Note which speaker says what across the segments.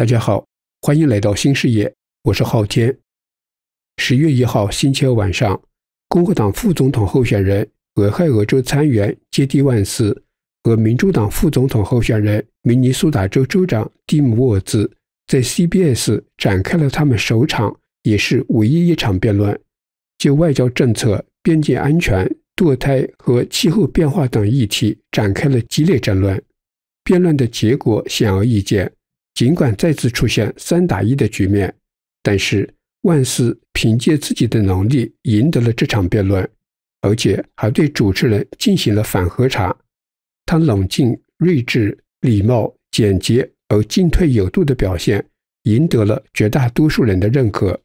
Speaker 1: 大家好，欢迎来到新视野，我是昊天。十月一号星期二晚上，共和党副总统候选人俄亥俄州参议员杰迪万斯和民主党副总统候选人明尼苏达州州长蒂姆沃兹在 CBS 展开了他们首场也是唯一一场辩论，就外交政策、边境安全、堕胎和气候变化等议题展开了激烈争论。辩论的结果显而易见。尽管再次出现三打一的局面，但是万斯凭借自己的能力赢得了这场辩论，而且还对主持人进行了反核查。他冷静、睿智、礼貌、简洁而进退有度的表现，赢得了绝大多数人的认可。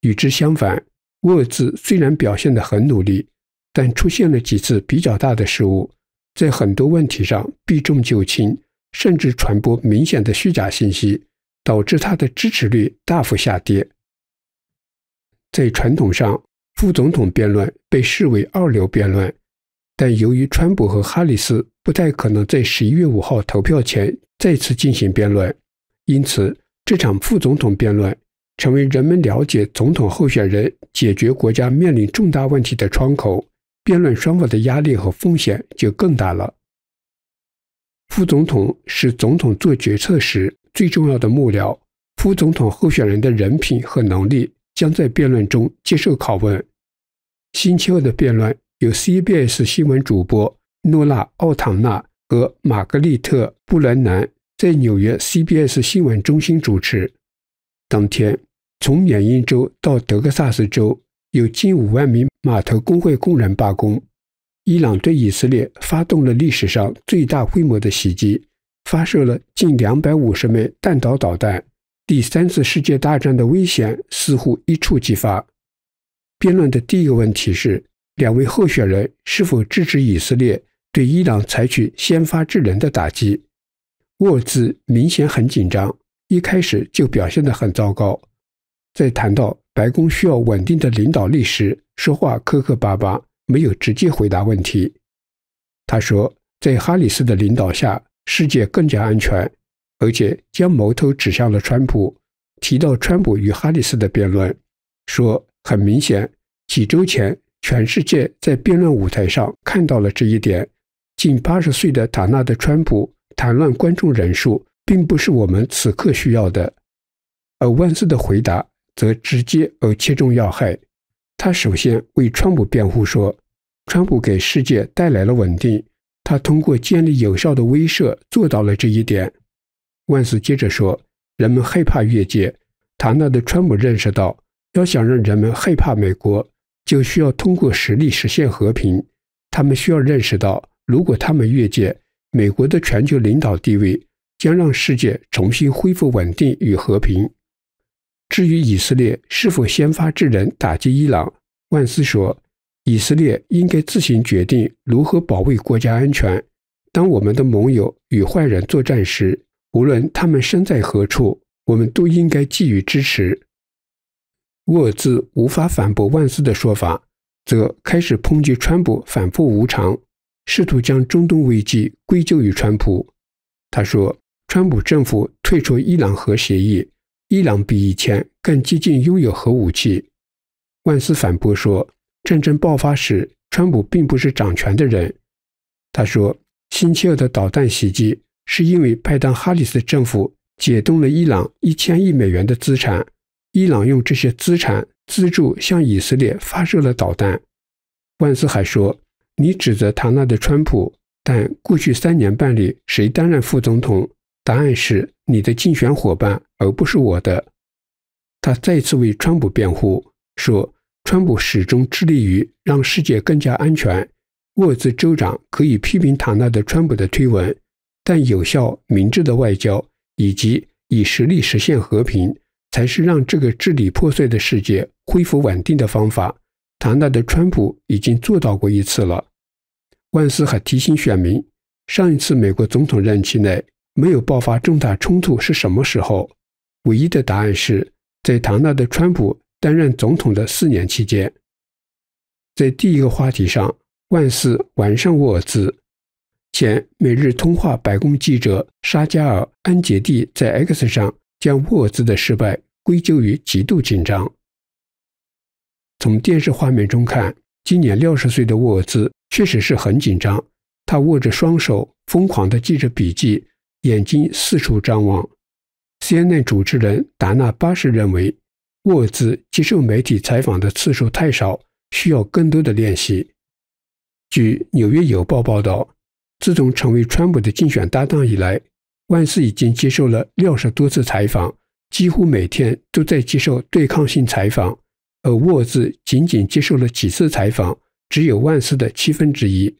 Speaker 1: 与之相反，沃尔兹虽然表现得很努力，但出现了几次比较大的失误，在很多问题上避重就轻。甚至传播明显的虚假信息，导致他的支持率大幅下跌。在传统上，副总统辩论被视为二流辩论，但由于川普和哈里斯不太可能在十一月五号投票前再次进行辩论，因此这场副总统辩论成为人们了解总统候选人解决国家面临重大问题的窗口。辩论双方的压力和风险就更大了。副总统是总统做决策时最重要的幕僚。副总统候选人的人品和能力将在辩论中接受拷问。星期二的辩论由 CBS 新闻主播诺拉·奥唐纳和玛格丽特·布伦南在纽约 CBS 新闻中心主持。当天，从缅因州到德克萨斯州，有近五万名码头工会工人罢工。伊朗对以色列发动了历史上最大规模的袭击，发射了近两百五十枚弹道导弹。第三次世界大战的危险似乎一触即发。辩论的第一个问题是，两位候选人是否支持以色列对伊朗采取先发制人的打击？沃兹明显很紧张，一开始就表现得很糟糕，在谈到白宫需要稳定的领导力时，说话磕磕巴巴。没有直接回答问题。他说，在哈里斯的领导下，世界更加安全，而且将矛头指向了川普，提到川普与哈里斯的辩论，说很明显，几周前，全世界在辩论舞台上看到了这一点。近八十岁的塔纳的川普，谈论观众人数，并不是我们此刻需要的。而万斯的回答则直接而切中要害。他首先为川普辩护说，川普给世界带来了稳定。他通过建立有效的威慑做到了这一点。万斯接着说，人们害怕越界。唐纳的川普认识到，要想让人们害怕美国，就需要通过实力实现和平。他们需要认识到，如果他们越界，美国的全球领导地位将让世界重新恢复稳定与和平。至于以色列是否先发制人打击伊朗，万斯说：“以色列应该自行决定如何保卫国家安全。当我们的盟友与坏人作战时，无论他们身在何处，我们都应该给予支持。”沃尔兹无法反驳万斯的说法，则开始抨击川普反复无常，试图将中东危机归咎于川普。他说：“川普政府退出伊朗核协议。”伊朗比以前更接近拥有核武器。万斯反驳说，战争爆发时，川普并不是掌权的人。他说，星期二的导弹袭击是因为拜登哈里斯政府解冻了伊朗一千亿美元的资产，伊朗用这些资产资助向以色列发射了导弹。万斯还说，你指责唐纳的川普，但过去三年半里谁担任副总统？答案是你的竞选伙伴，而不是我的。他再次为川普辩护，说川普始终致力于让世界更加安全。沃兹州长可以批评唐纳德·川普的推文，但有效、明智的外交以及以实力实现和平，才是让这个支离破碎的世界恢复稳定的方法。唐纳德·川普已经做到过一次了。万斯还提醒选民，上一次美国总统任期内。没有爆发重大冲突是什么时候？唯一的答案是在唐纳德·川普担任总统的四年期间。在第一个话题上，万斯完善沃兹前每日通话白宫记者沙加尔安杰蒂在 X 上将沃兹的失败归咎于极度紧张。从电视画面中看，今年六十岁的沃兹确实是很紧张，他握着双手，疯狂地记着笔记。眼睛四处张望。CNN 主持人达纳·巴什认为，沃兹接受媒体采访的次数太少，需要更多的练习。据《纽约邮报》报道，自从成为川普的竞选搭档以来，万斯已经接受了六十多次采访，几乎每天都在接受对抗性采访，而沃兹仅仅接受了几次采访，只有万斯的七分之一。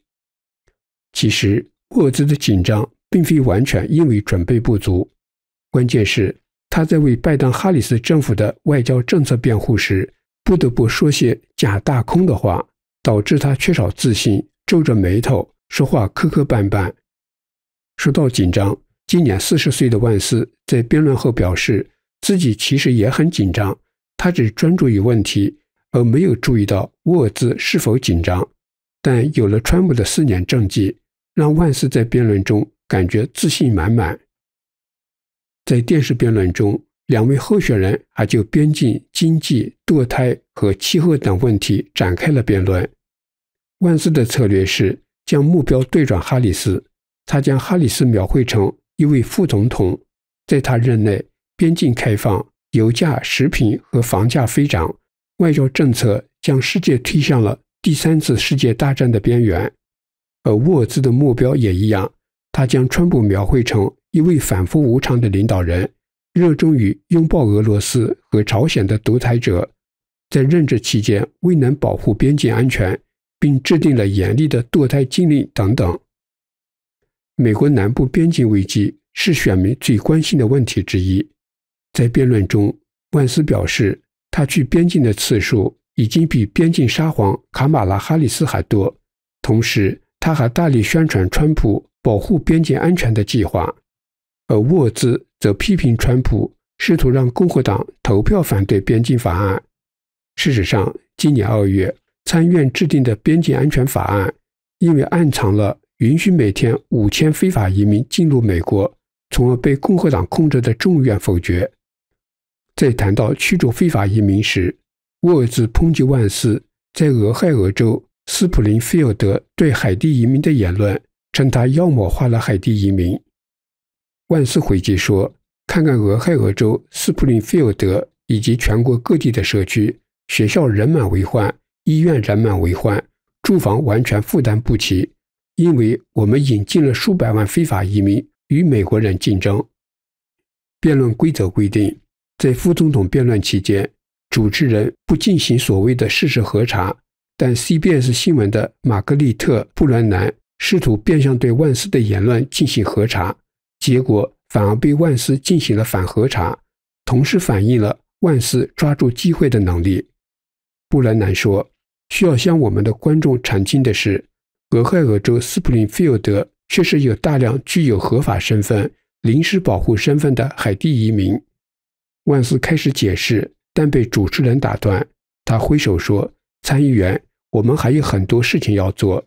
Speaker 1: 其实，沃兹的紧张。并非完全因为准备不足，关键是他在为拜登哈里斯政府的外交政策辩护时，不得不说些假大空的话，导致他缺少自信，皱着眉头，说话磕磕绊绊。说到紧张，今年四十岁的万斯在辩论后表示，自己其实也很紧张，他只专注于问题，而没有注意到沃兹是否紧张。但有了川普的四年政绩，让万斯在辩论中。感觉自信满满。在电视辩论中，两位候选人还就边境、经济、堕胎和气候等问题展开了辩论。万斯的策略是将目标对准哈里斯，他将哈里斯描绘成一位副总统，在他任内，边境开放、油价、食品和房价飞涨，外交政策将世界推向了第三次世界大战的边缘。而沃兹的目标也一样。他将川普描绘成一位反复无常的领导人，热衷于拥抱俄罗斯和朝鲜的独裁者，在任职期间未能保护边境安全，并制定了严厉的堕胎禁令等等。美国南部边境危机是选民最关心的问题之一。在辩论中，万斯表示，他去边境的次数已经比边境沙皇卡马拉哈里斯还多。同时，他还大力宣传川普。保护边境安全的计划，而沃兹则批评川普试图让共和党投票反对边境法案。事实上，今年二月参院制定的边境安全法案，因为暗藏了允许每天五千非法移民进入美国，从而被共和党控制的众院否决。在谈到驱逐非法移民时，沃兹抨击万斯在俄亥俄州斯普林菲尔德对海地移民的言论。称他妖魔化了海地移民，万斯回击说：“看看俄亥俄州斯普林菲尔德以及全国各地的社区，学校人满为患，医院人满为患，住房完全负担不起，因为我们引进了数百万非法移民与美国人竞争。”辩论规则规定，在副总统辩论期间，主持人不进行所谓的事实核查，但 CBS 新闻的玛格丽特·布伦南。试图变相对万斯的言论进行核查，结果反而被万斯进行了反核查，同时反映了万斯抓住机会的能力。布莱南说：“需要向我们的观众澄清的是，俄亥俄州斯普林菲尔德确实有大量具有合法身份、临时保护身份的海地移民。”万斯开始解释，但被主持人打断。他挥手说：“参议员，我们还有很多事情要做。”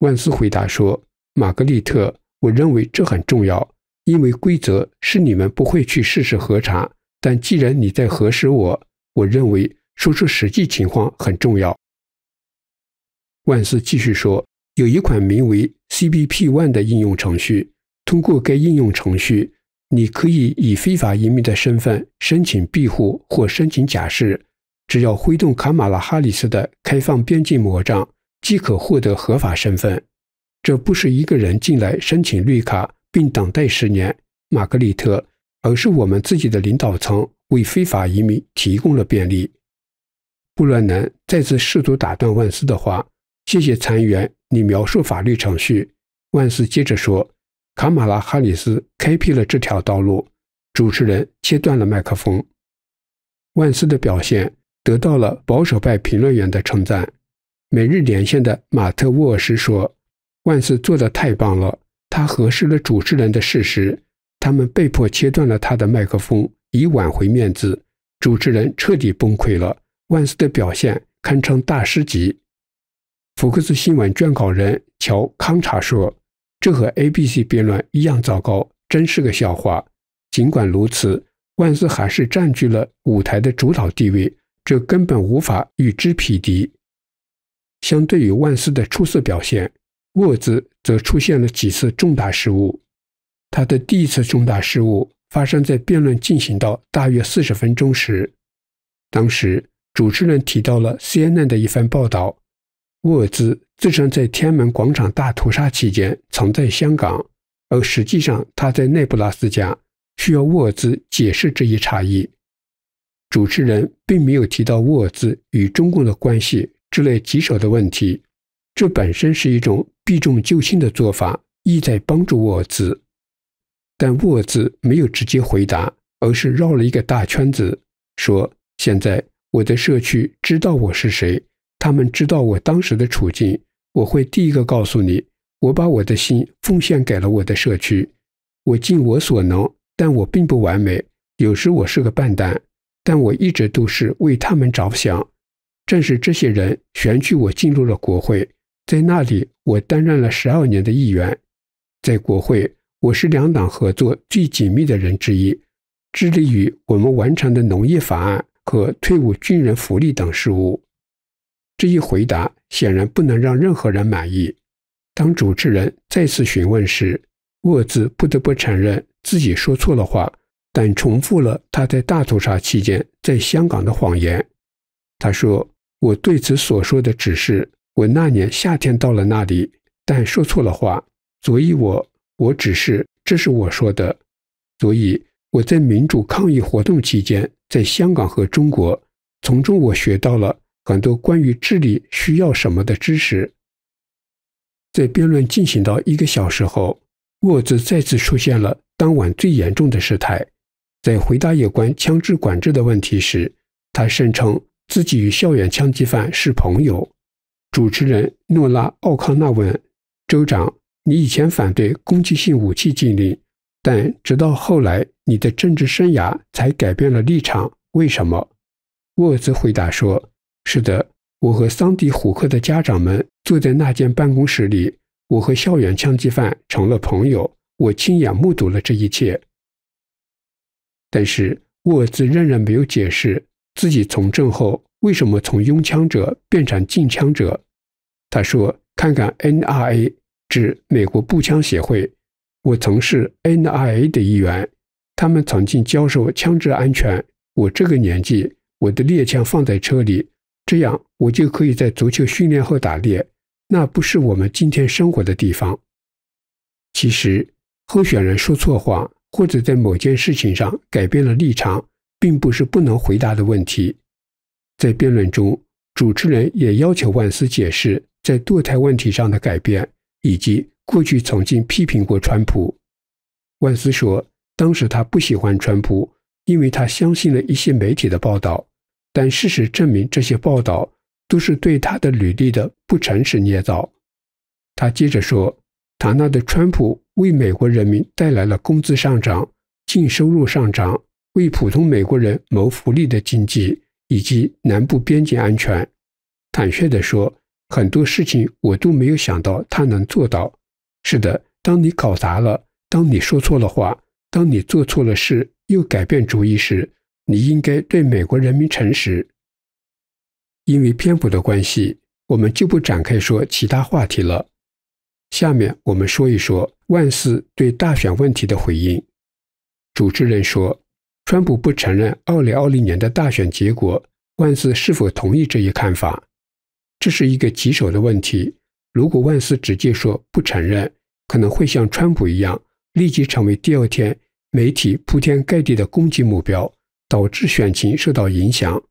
Speaker 1: 万斯回答说：“玛格丽特，我认为这很重要，因为规则是你们不会去试试核查。但既然你在核实我，我认为说出实际情况很重要。”万斯继续说：“有一款名为 CBP One 的应用程序，通过该应用程序，你可以以非法移民的身份申请庇护或申请假释，只要挥动卡马拉哈里斯的开放边境魔杖。”即可获得合法身份，这不是一个人进来申请绿卡并等待十年，玛格丽特，而是我们自己的领导层为非法移民提供了便利。布伦南再次试图打断万斯的话：“谢谢参议员，你描述法律程序。”万斯接着说：“卡马拉哈里斯开辟了这条道路。”主持人切断了麦克风。万斯的表现得到了保守派评论员的称赞。每日连线的马特·沃尔什说：“万斯做得太棒了，他核实了主持人的事实。他们被迫切断了他的麦克风，以挽回面子。主持人彻底崩溃了。万斯的表现堪称大师级。”福克斯新闻撰稿人乔·康查说：“这和 ABC 辩论一样糟糕，真是个笑话。”尽管如此，万斯还是占据了舞台的主导地位，这根本无法与之匹敌。相对于万斯的出色表现，沃尔兹则出现了几次重大失误。他的第一次重大失误发生在辩论进行到大约四十分钟时，当时主持人提到了 CNN 的一番报道，沃尔兹自称在天安门广场大屠杀期间曾在香港，而实际上他在内布拉斯加。需要沃尔兹解释这一差异。主持人并没有提到沃尔兹与中共的关系。这类棘手的问题，这本身是一种避重就轻的做法，意在帮助沃兹。但沃兹没有直接回答，而是绕了一个大圈子，说：“现在我的社区知道我是谁，他们知道我当时的处境。我会第一个告诉你，我把我的心奉献给了我的社区，我尽我所能，但我并不完美，有时我是个笨蛋，但我一直都是为他们着想。”正是这些人选举我进入了国会，在那里我担任了十二年的议员。在国会，我是两党合作最紧密的人之一，致力于我们完成的农业法案和退伍军人福利等事务。这一回答显然不能让任何人满意。当主持人再次询问时，沃兹不得不承认自己说错了话，但重复了他在大屠杀期间在香港的谎言。他说。我对此所说的只是我那年夏天到了那里，但说错了话，所以我我只是这是我说的，所以我在民主抗议活动期间在香港和中国，从中我学到了很多关于治理需要什么的知识。在辩论进行到一个小时后，沃兹再次出现了当晚最严重的事态，在回答有关枪支管制的问题时，他声称。自己与校园枪击犯是朋友。主持人诺拉·奥康纳问州长：“你以前反对攻击性武器禁令，但直到后来，你的政治生涯才改变了立场，为什么？”沃兹回答说：“是的，我和桑迪·胡克的家长们坐在那间办公室里，我和校园枪击犯成了朋友，我亲眼目睹了这一切。”但是沃兹仍然没有解释。自己从政后，为什么从拥枪者变成禁枪者？他说：“看看 NRA，指美国步枪协会。我曾是 NRA 的一员，他们曾经教授枪支安全。我这个年纪，我的猎枪放在车里，这样我就可以在足球训练后打猎。那不是我们今天生活的地方。其实，候选人说错话，或者在某件事情上改变了立场。”并不是不能回答的问题。在辩论中，主持人也要求万斯解释在堕胎问题上的改变，以及过去曾经批评过川普。万斯说，当时他不喜欢川普，因为他相信了一些媒体的报道，但事实证明这些报道都是对他的履历的不诚实捏造。他接着说，唐纳德·川普为美国人民带来了工资上涨、净收入上涨。为普通美国人谋福利的经济，以及南部边境安全。坦率的说，很多事情我都没有想到他能做到。是的，当你搞砸了，当你说错了话，当你做错了事又改变主意时，你应该对美国人民诚实。因为篇幅的关系，我们就不展开说其他话题了。下面我们说一说万斯对大选问题的回应。主持人说。川普不承认2020年的大选结果，万斯是否同意这一看法？这是一个棘手的问题。如果万斯直接说不承认，可能会像川普一样，立即成为第二天媒体铺天盖地的攻击目标，导致选情受到影响。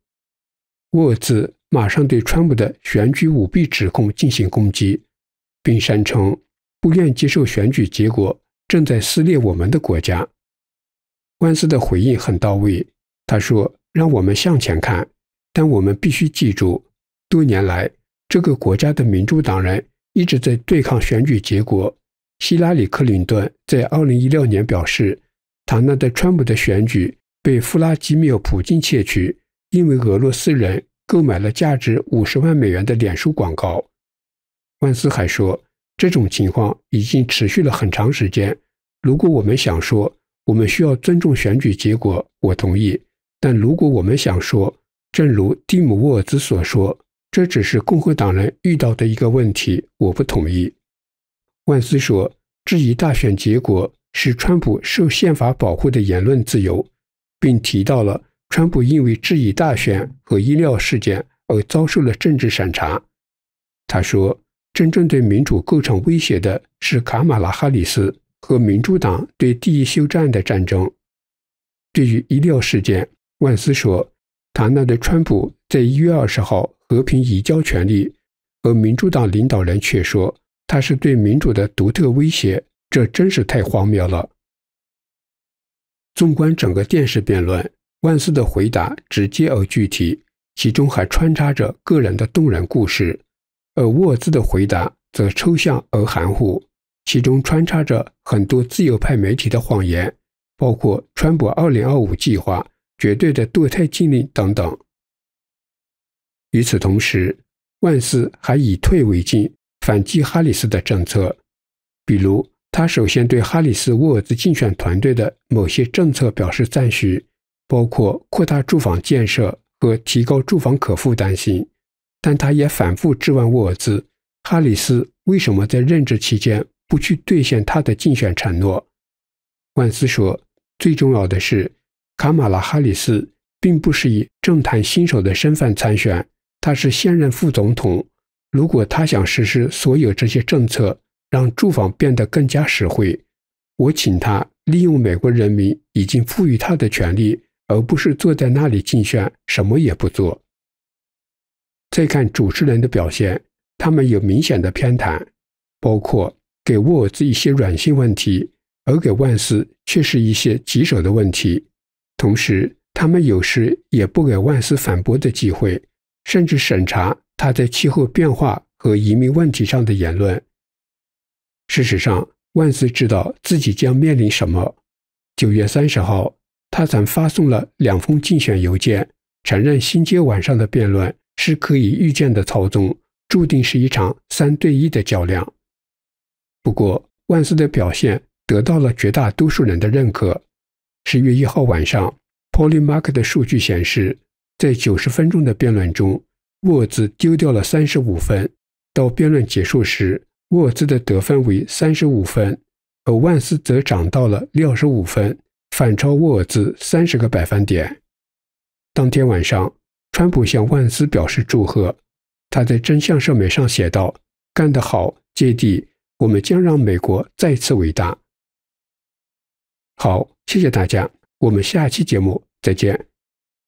Speaker 1: 沃兹马上对川普的选举舞弊指控进行攻击，并声称不愿接受选举结果正在撕裂我们的国家。万斯的回应很到位。他说：“让我们向前看，但我们必须记住，多年来这个国家的民主党人一直在对抗选举结果。希拉里·克林顿在二零一六年表示，唐纳德·川普的选举被弗拉基米尔·普京窃取，因为俄罗斯人购买了价值五十万美元的脸书广告。”万斯还说：“这种情况已经持续了很长时间。如果我们想说，”我们需要尊重选举结果，我同意。但如果我们想说，正如蒂姆·沃尔兹所说，这只是共和党人遇到的一个问题，我不同意。万斯说，质疑大选结果是川普受宪法保护的言论自由，并提到了川普因为质疑大选和医疗事件而遭受了政治审查。他说，真正对民主构成威胁的是卡马拉·哈里斯。和民主党对第一休战的战争，对于一疗事件，万斯说：“他那德川普在一月二十号和平移交权利，而民主党领导人却说他是对民主的独特威胁，这真是太荒谬了。”纵观整个电视辩论，万斯的回答直接而具体，其中还穿插着个人的动人故事；而沃兹的回答则抽象而含糊。其中穿插着很多自由派媒体的谎言，包括“川普2025计划”、“绝对的堕胎禁令”等等。与此同时，万斯还以退为进，反击哈里斯的政策，比如他首先对哈里斯·沃尔兹竞选团队的某些政策表示赞许，包括扩大住房建设和提高住房可负担性，但他也反复质问沃尔兹：哈里斯为什么在任职期间？不去兑现他的竞选承诺，万斯说：“最重要的是，卡马拉·哈里斯并不是以政坛新手的身份参选，他是现任副总统。如果他想实施所有这些政策，让住房变得更加实惠，我请他利用美国人民已经赋予他的权利，而不是坐在那里竞选什么也不做。”再看主持人的表现，他们有明显的偏袒，包括。给沃兹一些软性问题，而给万斯却是一些棘手的问题。同时，他们有时也不给万斯反驳的机会，甚至审查他在气候变化和移民问题上的言论。事实上，万斯知道自己将面临什么。九月三十号，他曾发送了两封竞选邮件，承认新街晚上的辩论是可以预见的操纵，注定是一场三对一的较量。不过，万斯的表现得到了绝大多数人的认可。十月一号晚上，Polymark 的数据显示，在九十分钟的辩论中，沃兹丢掉了三十五分，到辩论结束时，沃兹的得分为三十五分，而万斯则涨到了六十五分，反超沃兹三十个百分点。当天晚上，川普向万斯表示祝贺，他在真相社媒上写道：“干得好，杰蒂。”我们将让美国再次伟大。好，谢谢大家，我们下期节目再见。